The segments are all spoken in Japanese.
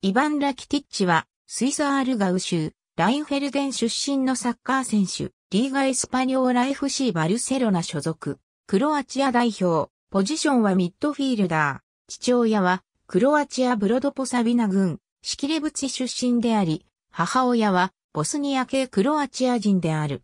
イバン・ラキティッチは、スイス・アールガウ州、ラインフェルデン出身のサッカー選手、リーガ・エスパニョーラ FC バルセロナ所属、クロアチア代表、ポジションはミッドフィールダー、父親は、クロアチア・ブロドポサビナ軍、シキレブチ出身であり、母親は、ボスニア系クロアチア人である。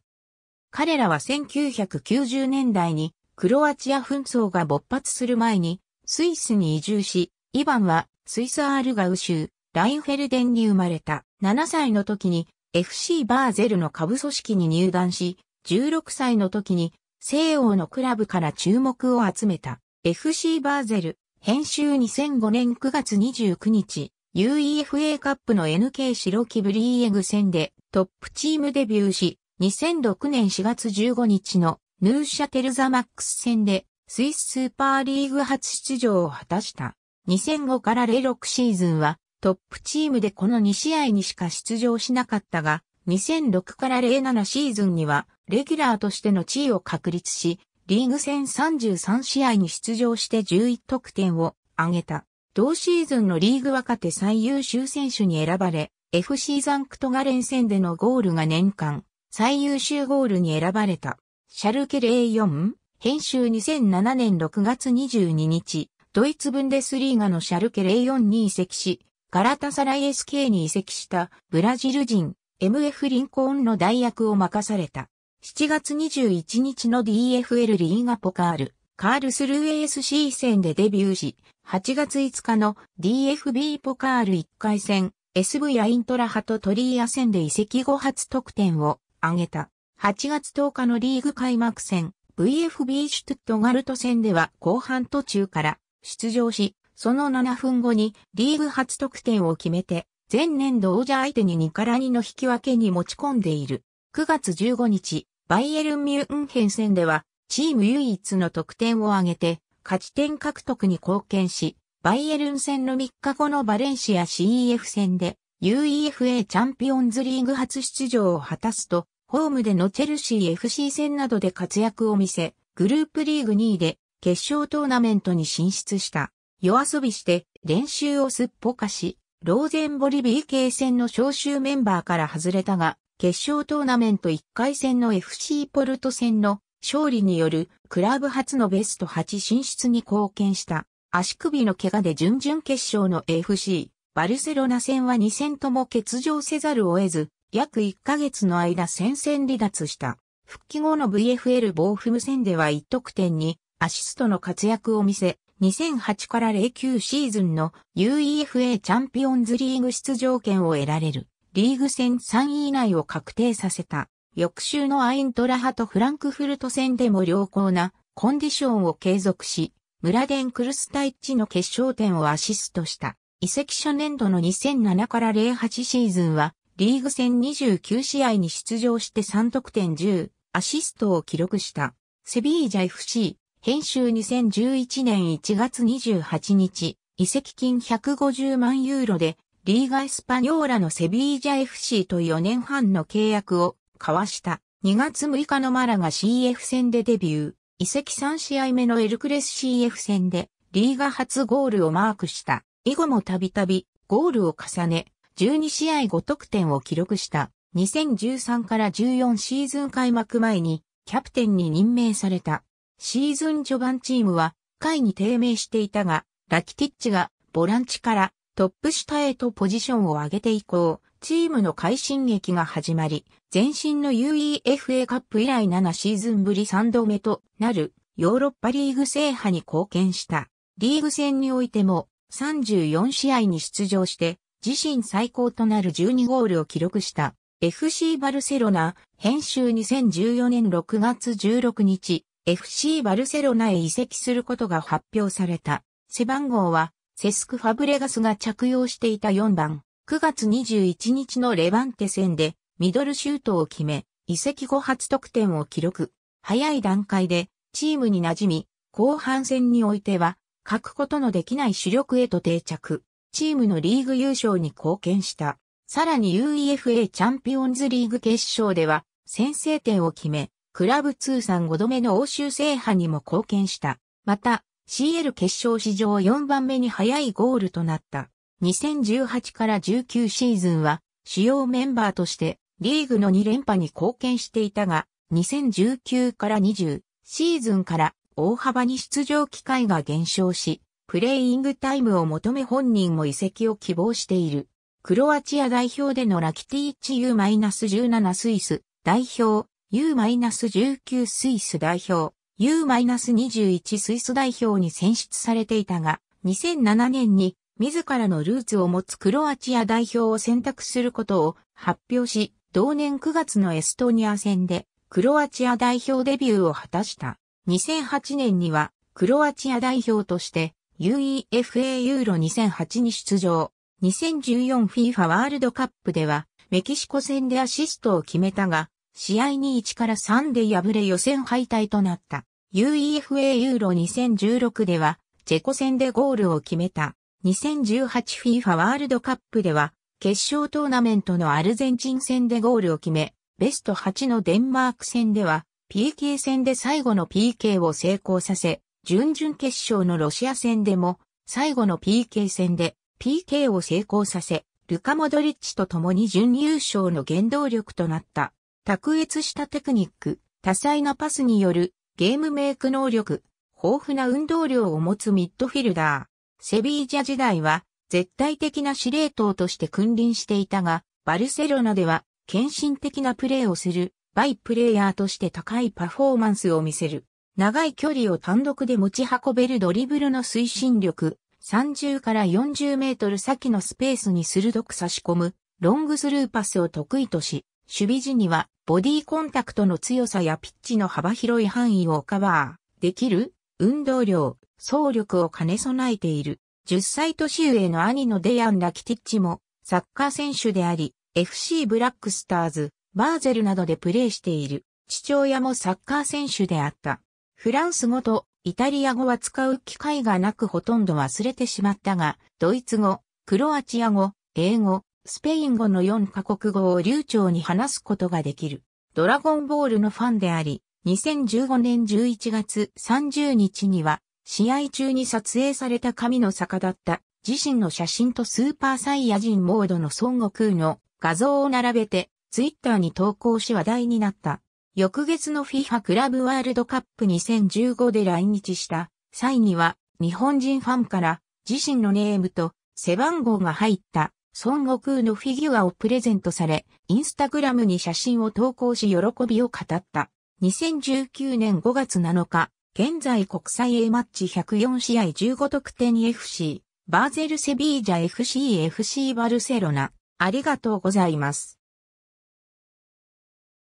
彼らは1990年代に、クロアチア紛争が勃発する前に、スイスに移住し、イバンは、スイス・アールガウ州、ラインフェルデンに生まれた。7歳の時に FC バーゼルの下部組織に入団し、16歳の時に西欧のクラブから注目を集めた FC バーゼル編集2005年9月29日 UEFA カップの NK 白木ブリーエグ戦でトップチームデビューし2006年4月15日のヌーシャテルザマックス戦でスイススーパーリーグ初出場を果たした2005から06シーズンはトップチームでこの2試合にしか出場しなかったが、2006から07シーズンには、レギュラーとしての地位を確立し、リーグ戦33試合に出場して11得点を挙げた。同シーズンのリーグ若手最優秀選手に選ばれ、FC ザンクトガレン戦でのゴールが年間最優秀ゴールに選ばれた。シャルケレ04、編集2007年6月22日、ドイツブンデスリーガのシャルケレ04に移籍し、ガラタサライ SK に移籍したブラジル人 MF リンコーンの代役を任された。7月21日の DFL リーガポカール、カールスルー ASC 戦でデビューし、8月5日の DFB ポカール1回戦、SV アイントラハとトリーア戦で移籍後初得点を挙げた。8月10日のリーグ開幕戦、VFB シュトットガルト戦では後半途中から出場し、その7分後にリーグ初得点を決めて、前年度王者相手に2から2の引き分けに持ち込んでいる。9月15日、バイエルン・ミュンヘン戦では、チーム唯一の得点を挙げて、勝ち点獲得に貢献し、バイエルン戦の3日後のバレンシア CEF 戦で、UEFA チャンピオンズリーグ初出場を果たすと、ホームでのチェルシー FC 戦などで活躍を見せ、グループリーグ2位で決勝トーナメントに進出した。夜遊びして練習をすっぽかし、ローゼンボリ b 系戦の招集メンバーから外れたが、決勝トーナメント1回戦の FC ポルト戦の勝利によるクラブ初のベスト8進出に貢献した。足首の怪我で準々決勝の FC バルセロナ戦は2戦とも欠場せざるを得ず、約1ヶ月の間戦線離脱した。復帰後の VFL ボーフム戦では1得点にアシストの活躍を見せ、2008から09シーズンの UEFA チャンピオンズリーグ出場権を得られるリーグ戦3位以内を確定させた。翌週のアイントラハとフランクフルト戦でも良好なコンディションを継続し、ムラデン・クルスタイッチの決勝点をアシストした。移籍初年度の2007から08シーズンは、リーグ戦29試合に出場して3得点10、アシストを記録した。セビージャ FC、編集2011年1月28日、移籍金150万ユーロで、リーガ・エスパニョーラのセビージャ FC と4年半の契約を交わした。2月6日のマラが CF 戦でデビュー。移籍3試合目のエルクレス CF 戦で、リーガ初ゴールをマークした。以後もたびたび、ゴールを重ね、12試合5得点を記録した。2013から14シーズン開幕前に、キャプテンに任命された。シーズン序盤チームは下位に低迷していたが、ラキティッチがボランチからトップ下へとポジションを上げて以降、チームの快進撃が始まり、前身の UEFA カップ以来7シーズンぶり3度目となるヨーロッパリーグ制覇に貢献した。リーグ戦においても34試合に出場して自身最高となる12ゴールを記録した FC バルセロナ編集2014年6月16日 FC バルセロナへ移籍することが発表された。背番号は、セスク・ファブレガスが着用していた4番。9月21日のレバンテ戦で、ミドルシュートを決め、移籍後初得点を記録。早い段階で、チームに馴染み、後半戦においては、欠くことのできない主力へと定着。チームのリーグ優勝に貢献した。さらに UEFA チャンピオンズリーグ決勝では、先制点を決め、クラブ通算5度目の欧州制覇にも貢献した。また、CL 決勝史上4番目に早いゴールとなった。2018から19シーズンは主要メンバーとしてリーグの2連覇に貢献していたが、2019から20シーズンから大幅に出場機会が減少し、プレイングタイムを求め本人も移籍を希望している。クロアチア代表でのラキティッチ U-17 スイス代表 U-19 スイス代表、U-21 スイス代表に選出されていたが、2007年に自らのルーツを持つクロアチア代表を選択することを発表し、同年9月のエストニア戦でクロアチア代表デビューを果たした。2008年にはクロアチア代表として UEFA ユーロ2008に出場。2014FIFA ワールドカップではメキシコ戦でアシストを決めたが、試合に1から3で敗れ予選敗退となった。UEFA ユーロ2016では、チェコ戦でゴールを決めた。2018FIFA ワールドカップでは、決勝トーナメントのアルゼンチン戦でゴールを決め、ベスト8のデンマーク戦では、PK 戦で最後の PK を成功させ、準々決勝のロシア戦でも、最後の PK 戦で PK を成功させ、ルカ・モドリッチと共に準優勝の原動力となった。卓越したテクニック、多彩なパスによるゲームメイク能力、豊富な運動量を持つミッドフィルダー。セビージャ時代は絶対的な司令塔として君臨していたが、バルセロナでは献身的なプレーをするバイプレイヤーとして高いパフォーマンスを見せる。長い距離を単独で持ち運べるドリブルの推進力、30から40メートル先のスペースに鋭く差し込む、ロングスルーパスを得意とし、守備時にはボディコンタクトの強さやピッチの幅広い範囲をカバーできる運動量、走力を兼ね備えている。10歳年上の兄のデアン・ラキティッチもサッカー選手であり、FC ブラックスターズ、バーゼルなどでプレーしている。父親もサッカー選手であった。フランス語とイタリア語は使う機会がなくほとんど忘れてしまったが、ドイツ語、クロアチア語、英語、スペイン語の4カ国語を流暢に話すことができる。ドラゴンボールのファンであり、2015年11月30日には、試合中に撮影された神の坂だった自身の写真とスーパーサイヤ人モードの孫悟空の画像を並べてツイッターに投稿し話題になった。翌月の FIFA クラブワールドカップ2015で来日した際には日本人ファンから自身のネームと背番号が入った孫悟空のフィギュアをプレゼントされ、インスタグラムに写真を投稿し喜びを語った。2019年5月7日、現在国際 A マッチ104試合15得点 FC、バーゼルセビージャ FCFC FC バルセロナ。ありがとうございます。